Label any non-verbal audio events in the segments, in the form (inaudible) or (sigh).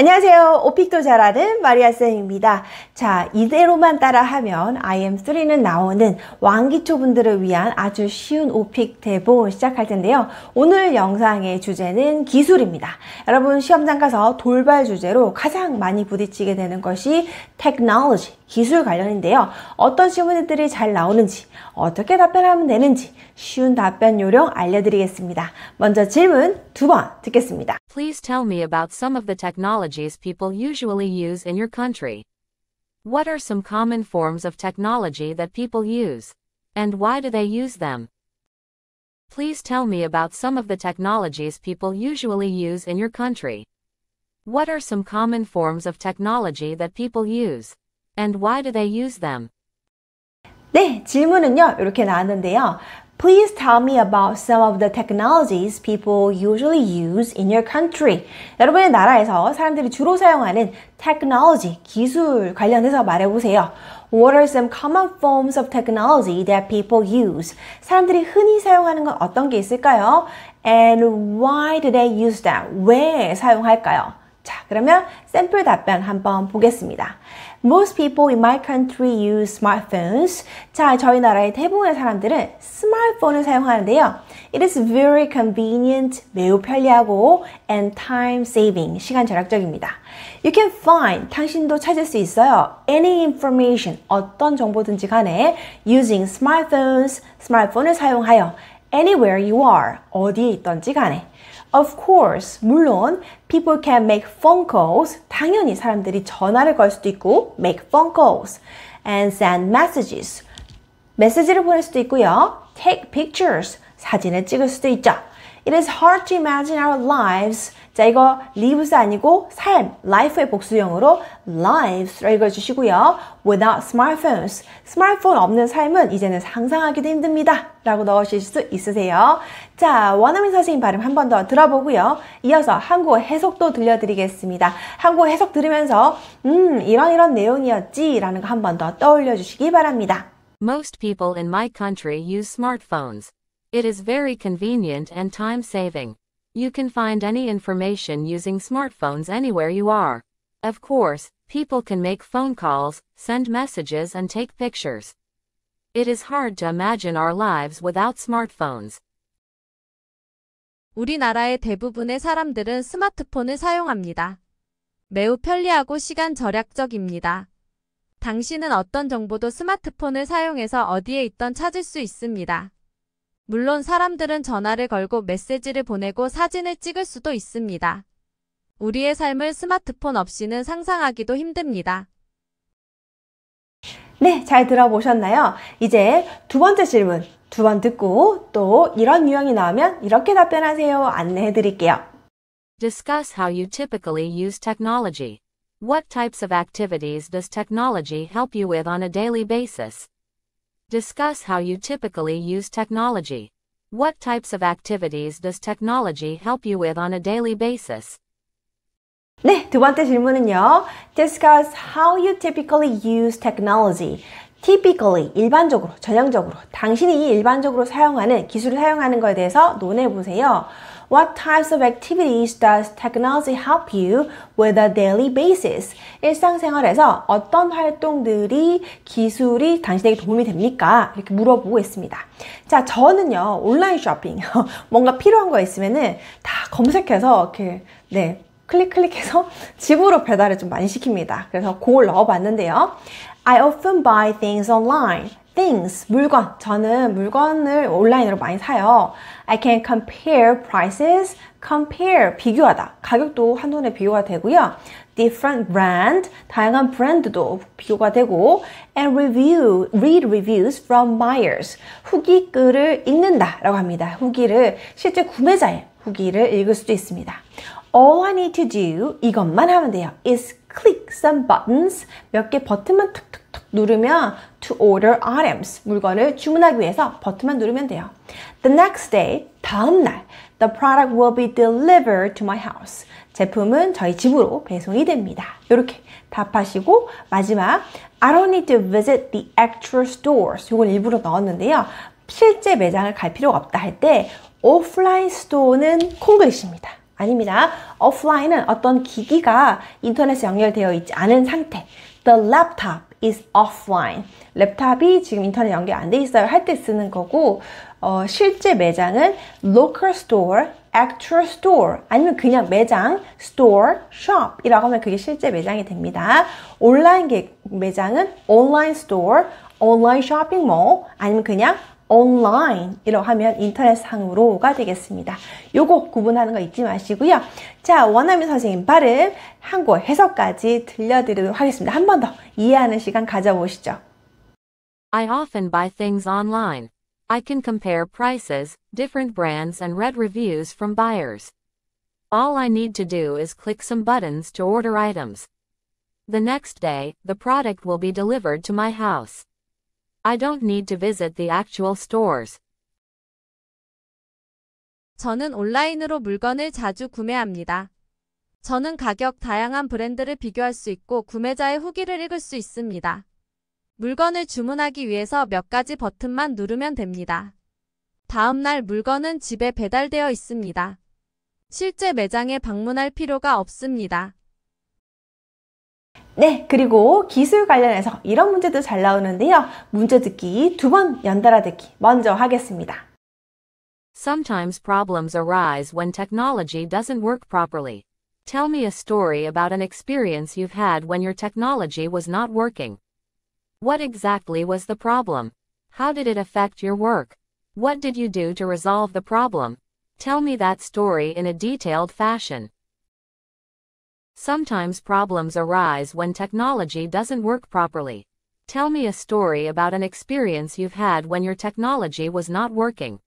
안녕하세요. 오픽도 잘하는 마리아쌤입니다. 자, 이대로만 따라하면 IM3는 나오는 왕기초 분들을 위한 아주 쉬운 오픽 대본 시작할 텐데요. 오늘 영상의 주제는 기술입니다. 여러분 시험장 가서 돌발 주제로 가장 많이 부딪히게 되는 것이 테크놀로지, 기술 관련인데요. 어떤 질문들이 잘 나오는지, 어떻게 답변하면 되는지 쉬운 답변 요령 알려드리겠습니다. 먼저 질문 두 번 듣겠습니다. Please tell me about some of the technology technologies people usually use in your country? What are some common forms of technology that people use? And why do they use them? Please tell me about some of the technologies people usually use in your country. What are some common forms of technology that people use? And why do they use them? 네, 질문은요, 이렇게 나왔는데요. Please tell me about some of the technologies people usually use in your country. 여러분의 나라에서 사람들이 주로 사용하는 technology, 기술 관련해서 말해보세요. What are some common forms of technology that people use? 사람들이 흔히 사용하는 건 어떤 게 있을까요? And why do they use them? 왜 사용할까요? 그러면 샘플 답변 한번 보겠습니다. Most people in my country use smartphones. 자, 저희 나라의 대부분의 사람들은 스마트폰을 사용하는데요. It is very convenient, 매우 편리하고, and time saving, 시간 절약적입니다. You can find, 당신도 찾을 수 있어요. Any information, 어떤 정보든지 간에, using smartphones, 스마트폰을 사용하여, anywhere you are, 어디에 있던지 간에. Of course, 물론 people can make phone calls. 당연히 사람들이 전화를 걸 수도 있고 make phone calls and send messages. 메시지를 보낼 수도 있고요. take pictures. 사진을 찍을 수도 있죠. It is hard to imagine our lives. 자, 이거 lives 아니고 삶, life의 복수형으로 lives로 읽어주시고요. Without smartphones. 스마트폰 없는 삶은 이제는 상상하기도 힘듭니다. 라고 넣으실 수 있으세요. 자, 원어민 선생님 발음 한 번 더 들어보고요. 이어서 한국어 해석도 들려드리겠습니다. 한국어 해석 들으면서 음, 이런 이런 내용이었지 라는 거 한 번 더 떠올려 주시기 바랍니다. Most people in my country use smartphones. It is very convenient and time-saving. You can find any information using smartphones anywhere you are. Of course, people can make phone calls, send messages and take pictures. It is hard to imagine our lives without smartphones. 우리나라의 대부분의 사람들은 스마트폰을 사용합니다. 매우 편리하고 시간 절약적입니다. 당신은 어떤 정보도 스마트폰을 사용해서 어디에 있던 찾을 수 있습니다. 물론 사람들은 전화를 걸고 메시지를 보내고 사진을 찍을 수도 있습니다. 우리의 삶을 스마트폰 없이는 상상하기도 힘듭니다. 네, 잘 들어보셨나요? 이제 두 번째 질문 두 번 듣고 또 이런 유형이 나오면 이렇게 답변하세요 안내해 드릴게요. Discuss how you typically use technology. What types of activities does technology help you with on a daily basis? Discuss how you typically use technology. What types of activities does technology help you with on a daily basis? 네, 두 번째 질문은요. Discuss how you typically use technology. typically 일반적으로 전형적으로 당신이 일반적으로 사용하는 기술을 사용하는 거에 대해서 논해 보세요. What types of activities does technology help you with a daily basis? 일상생활에서 어떤 활동들이 기술이 당신에게 도움이 됩니까? 이렇게 물어보고 있습니다. 자, 저는요, 온라인 쇼핑. (laughs) 뭔가 필요한 거 있으면은 다 검색해서 이렇게, 네. 클릭 클릭해서 (laughs) 집으로 배달을 좀 많이 시킵니다. 그래서 그걸 넣어봤는데요. I often buy things online. things, 물건. 저는 물건을 온라인으로 많이 사요. I can compare prices, compare, 비교하다. 가격도 한눈에 비교가 되고요. different brand, 다양한 브랜드도 비교가 되고 and review, read reviews from buyers, 후기 글을 읽는다 라고 합니다. 후기를 실제 구매자의 후기를 읽을 수도 있습니다. All I need to do 이것만 하면 돼요. is click some buttons 몇 개 버튼만 툭툭툭 누르면 to order items 물건을 주문하기 위해서 버튼만 누르면 돼요. The next day 다음 날 the product will be delivered to my house. 제품은 저희 집으로 배송이 됩니다. 이렇게 답하시고 마지막 I don't need to visit the a c t u a l stores. 이걸 일부러 넣었는데요. 실제 매장을 갈 필요가 없다 할 때 o f f l i 오프라인 스토어는 콩글리시입니다. 아닙니다. offline은 어떤 기기가 인터넷에 연결되어 있지 않은 상태. The laptop is offline. 랩탑이 지금 인터넷 연결 안 돼 있어요 할 때 쓰는 거고 어, 실제 매장은 local store, actual store 아니면 그냥 매장, store, shop이라고 하면 그게 실제 매장이 됩니다. 온라인 매장은 online store, online shopping mall 아니면 그냥 online 하면 인터넷 상으로가 되겠습니다. 요거 구분하는 거 잊지 마시고요. 자, 원어민 선생님 발음, 한국어 해석까지 들려드리도록 하겠습니다. 한 번 더 이해하는 시간 가져보시죠. I often buy things online. I can compare prices, different brands and read reviews from buyers. All I need to do is click some buttons to order items. The next day, the product will be delivered to my house. I don't need to visit the actual stores. 저는 온라인으로 물건을 자주 구매합니다. 저는 가격 다양한 브랜드를 비교할 수 있고 구매자의 후기를 읽을 수 있습니다. 물건을 주문하기 위해서 몇 가지 버튼만 누르면 됩니다. 다음날 물건은 집에 배달되어 있습니다. 실제 매장에 방문할 필요가 없습니다. 네, 그리고 기술 관련해서 이런 문제도 잘 나오는데요. 문제 듣기 두 번 연달아 듣기 먼저 하겠습니다. Sometimes problems arise when technology doesn't work properly. Tell me a story about an experience you've had when your technology was not working. What exactly was the problem? How did it affect your work? What did you do to resolve the problem? Tell me that story in a detailed fashion. Sometimes problems arise when technology doesn't work properly. Tell me a story about an experience you've had when your technology was not working.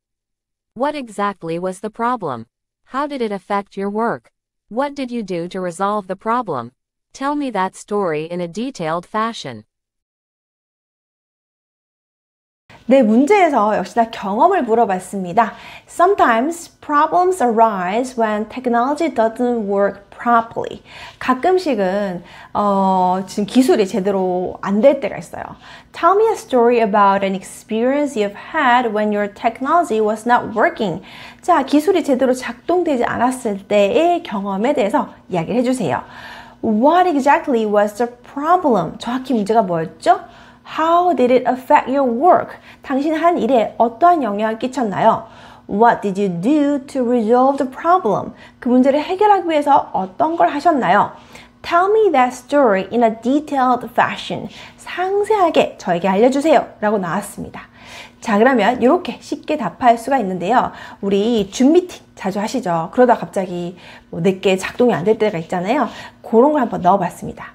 What exactly was the problem? How did it affect your work? What did you do to resolve the problem? Tell me that story in a detailed fashion. 네, 문제에서 역시나 경험을 물어봤습니다. Sometimes problems arise when technology doesn't work properly. 가끔씩은 어, 지금 기술이 제대로 안 될 때가 있어요. Tell me a story about an experience you've had when your technology was not working. 자, 기술이 제대로 작동되지 않았을 때의 경험에 대해서 이야기를 해주세요. What exactly was the problem? 정확히 문제가 뭐였죠? How did it affect your work? 당신 한 일에 어떠한 영향을 끼쳤나요? What did you do to resolve the problem? 그 문제를 해결하기 위해서 어떤 걸 하셨나요? Tell me that story in a detailed fashion. 상세하게 저에게 알려주세요. 라고 나왔습니다. 자, 그러면 이렇게 쉽게 답할 수가 있는데요. 우리 줌 미팅 자주 하시죠. 그러다 갑자기 뭐 늦게 작동이 안 될 때가 있잖아요. 그런 걸 한번 넣어봤습니다.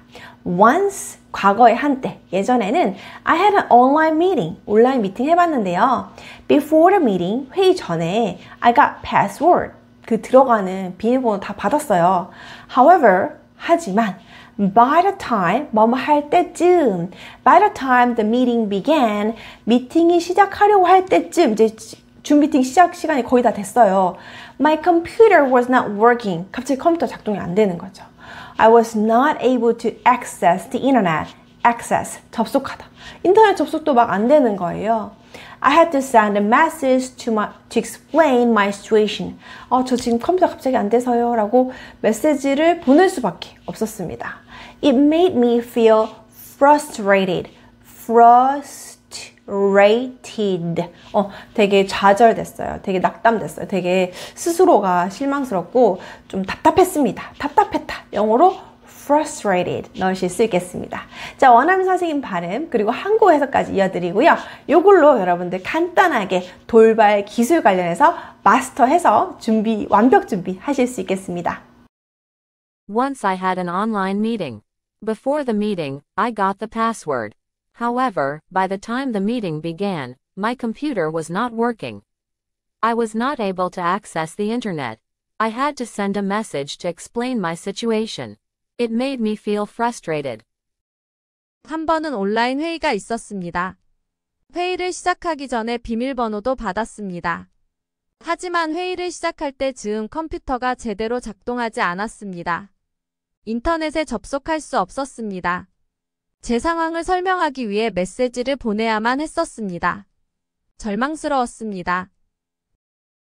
Once 과거의 한때, 예전에는 I had an online meeting, 온라인 미팅 해봤는데요. Before the meeting, 회의 전에 I got password, 그 들어가는 비밀번호 다 받았어요. However, 하지만 by the time, 뭐 뭐 할 때쯤 by the time the meeting began, 미팅이 시작하려고 할 때쯤 이제 준 미팅 시작 시간이 거의 다 됐어요. My computer was not working. 갑자기 컴퓨터 작동이 안 되는 거죠. I was not able to access the internet. access, 접속하다. 인터넷 접속도 막 안 되는 거예요. I had to send a message to, my, to explain my situation. 어, 저 지금 컴퓨터 갑자기 안 돼서요. 라고 메시지를 보낼 수밖에 없었습니다. It made me feel frustrated. frustrated. 어, 되게 좌절됐어요. 되게 낙담됐어요. 되게 스스로가 실망스럽고 좀 답답했습니다. 답답했 영어로 frustrated 넣으실 수 있겠습니다. 자, 원하면서 생긴 발음 그리고 한국에서까지 이어드리고요. 요걸로 여러분들 간단하게 돌발 기술 관련해서 마스터해서 준비 완벽 준비하실 수 있겠습니다. Once I had an online meeting. Before the meeting, I got the password. However, by the time the meeting began, my computer was not working. I was not able to access the internet. I had to send a message to explain my situation. It made me feel frustrated. 한 번은 온라인 회의가 있었습니다. 회의를 시작하기 전에 비밀번호도 받았습니다. 하지만 회의를 시작할 때 즈음 컴퓨터가 제대로 작동하지 않았습니다. 인터넷에 접속할 수 없었습니다. 제 상황을 설명하기 위해 메시지를 보내야만 했었습니다. 절망스러웠습니다.